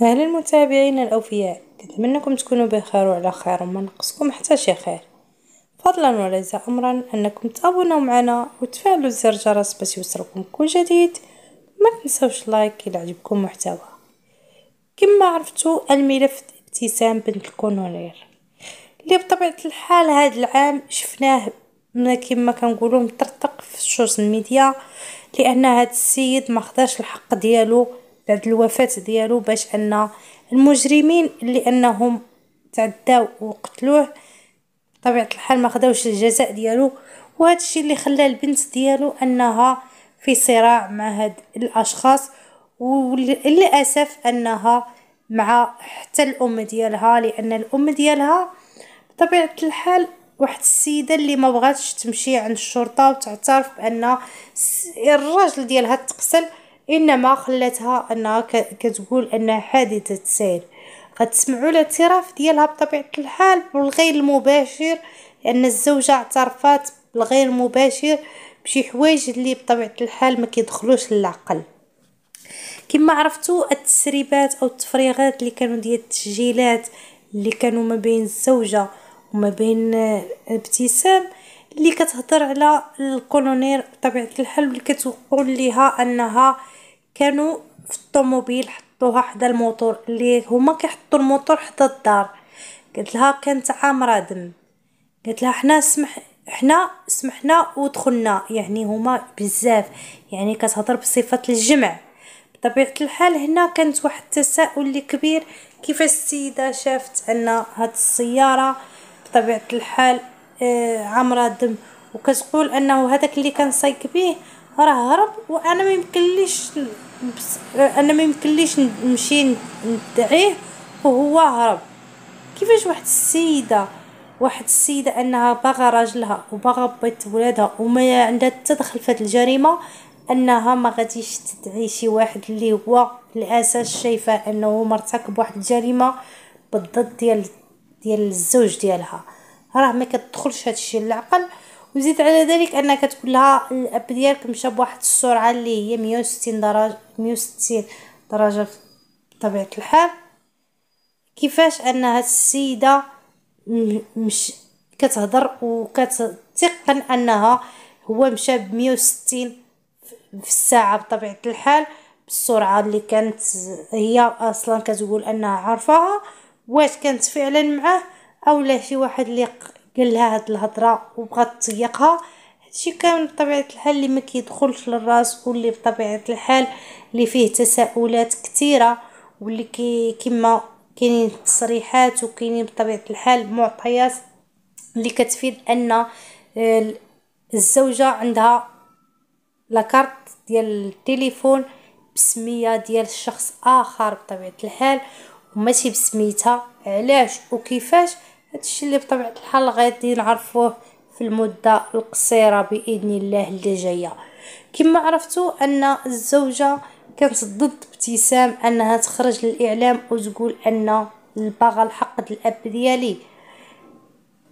أهلا المتابعين الأوفياء نتمنىكم تكونوا بخير وعلى خير وما نقصكم حتى شي خير فضلا وليس أمرا أنكم تابوناو معنا وتفعلوا زر الجرس باش يوصلكم كل جديد ما تنسوش لايك إلى عجبكم محتوى كما عرفتوا الملف ابتسام بنت الكونونير اللي بطبيعة الحال هذا العام شفناه كما كنقولوا مطرطق في السوشيال ميديا لان هذا السيد ما خداش الحق ديالو بعد الوفاة ديالو باش ان المجرمين اللي انهم تعداو وقتلوه بطبيعة الحال ما خداوش الجزاء ديالو وهذا الشيء اللي خلى البنت ديالو انها في صراع مع هاد الاشخاص وللاسف انها مع حتى الام ديالها لان الام ديالها بطبيعه الحال واحد السيده اللي ما بغاتش تمشي عند الشرطه وتعترف بان الراجل ديالها تقتل إنما خلتها أنها كتقول أنها حادثة سير غتسمعوا الاعتراف ديالها بطبيعة الحال بالغير المباشر لأن الزوجة اعترفات بالغير مباشر بشي حوايج اللي بطبيعة الحال ما كيدخلوش للعقل كما عرفتوا التسريبات او التفريغات اللي كانوا ديال التسجيلات اللي كانوا ما بين الزوجه وما بين آه، ابتسام اللي كتهضر على الكولونير بطبيعه الحال اللي كتقول ليها انها كانوا في الطوموبيل حطوها حدا الموتور اللي هما كيحطوا الموتور حدا الدار قلت لها كانت عامره دم قلت لها حنا سمح حنا سمحنا ودخلنا يعني هما بزاف يعني كتهضر بصفه الجمع بطبيعه الحال هنا كانت واحد التساؤل لي كبير كيف السيده شافت ان هاد السياره بطبيعه الحال آه، عامره دم وكتقول انه هذاك اللي كان صايك بيه راه هرب وانا ما يمكنليش بس... انا ما يمكنليش نمشي ندعيه وهو هرب كيفاش واحد السيده واحد السيده انها باغا راجلها وباغا بيت ولادها وما عندها حتى دخل في هذه الجريمه انها ما غاديش تدعي شي واحد اللي هو الاساس شايفه انه مرتكب واحد الجريمه بالضد ديال ديال الزوج ديالها راه ما كتدخلش هادشي للعقل وزيد على ذلك انك تقول لها الاب ديالك مشى بواحد السرعه اللي هي 160 درجه 160 درجه بطبيعه الحال كيفاش ان هاد السيده مش كتهضر وكتتقن انها هو مشى ب 160 في الساعه بطبيعه الحال بالسرعه اللي كانت هي اصلا كتقول انها عارفاها واش كانت فعلا معاه اولا شي واحد اللي قال لها هاد الهضره وبغات تسيقها هادشي كامل بطبيعه الحال اللي ما كيدخلش للراس واللي بطبيعه الحال اللي فيه تساؤلات كثيره واللي كي كما كاينين تصريحات وكاينين بطبيعه الحال معطيات اللي كتفيد ان آه، الزوجه عندها لاكارت ديال التليفون بسميه ديال شخص اخر بطبيعه الحال وماشي بسميتها علاش وكيفاش هادشي اللي بطبيعه الحال غادي نعرفوه في المده القصيره باذن الله اللي جايه كما عرفتوا ان الزوجه كانت ضد ابتسام انها تخرج للاعلام وتقول ان الباغا الحق الاب ديالي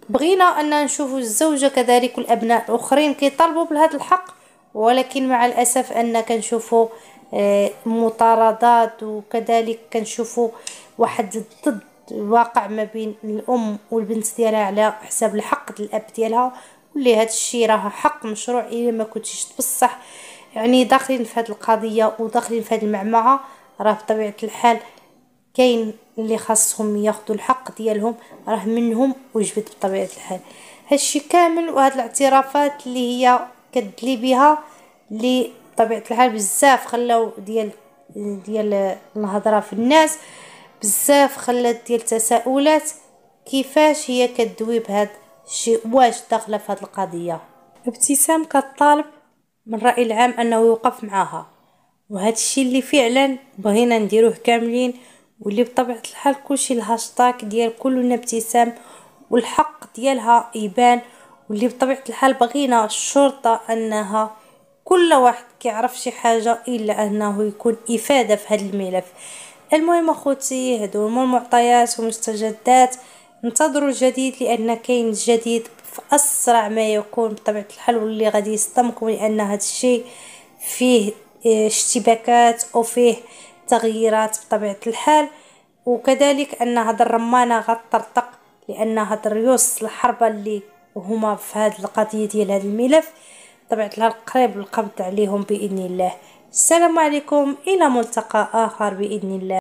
بغينا ان نشوفوا الزوجه كذلك والابناء الاخرين كيطالبوا بهذا الحق ولكن مع الاسف ان كنشوفوا آه، مطاردات وكذلك كنشوفوا واحد ضد الواقع ما بين الام والبنت ديالها على حساب الحق ديال الاب ديالها واللي هذا الشيء راه حق مشروع الا إيه ما كنتيش تبصح يعني داخلين في هذه القضيه وداخلين في هذه المعمعه راه بطبيعه الحال كاين اللي خاصهم ياخذوا الحق ديالهم راه منهم وجبت بطبيعه الحال هادشي كامل وهاد الاعترافات اللي هي كدلي بها اللي بطبيعه الحال بزاف خلاو ديال ديال الهضره في الناس بزاف خلات ديال التساؤلات كيفاش هي كدوي بهاد الشيء واش داخله في هذه القضيه ابتسام كطالب من الراي العام انه يوقف معاها وهذا الشيء اللي فعلا بغينا نديروه كاملين واللي بطبيعه الحال كلشي الهاشتاغ ديال كلنا ابتسام والحق ديالها يبان واللي بطبيعه الحال بغينا الشرطه انها كل واحد كيعرف شي حاجه الا انه يكون افاده في هذا الملف المهم اخوتي هادو هما المعطيات ومستجدات انتظروا الجديد لان كاين الجديد في اسرع ما يكون بطبيعه الحال واللي غادي يصدمكم لان هذا الشيء فيه آه، اشتباكات وفيه فيه تغييرات بطبيعه الحال وكذلك ان هاد الرمانه غطرطق لان هاد الريوس الحربه اللي هما في هاد القضيه ديال هاد الملف بطبيعه الحال قريب القبض عليهم باذن الله السلام عليكم الى ملتقى اخر باذن الله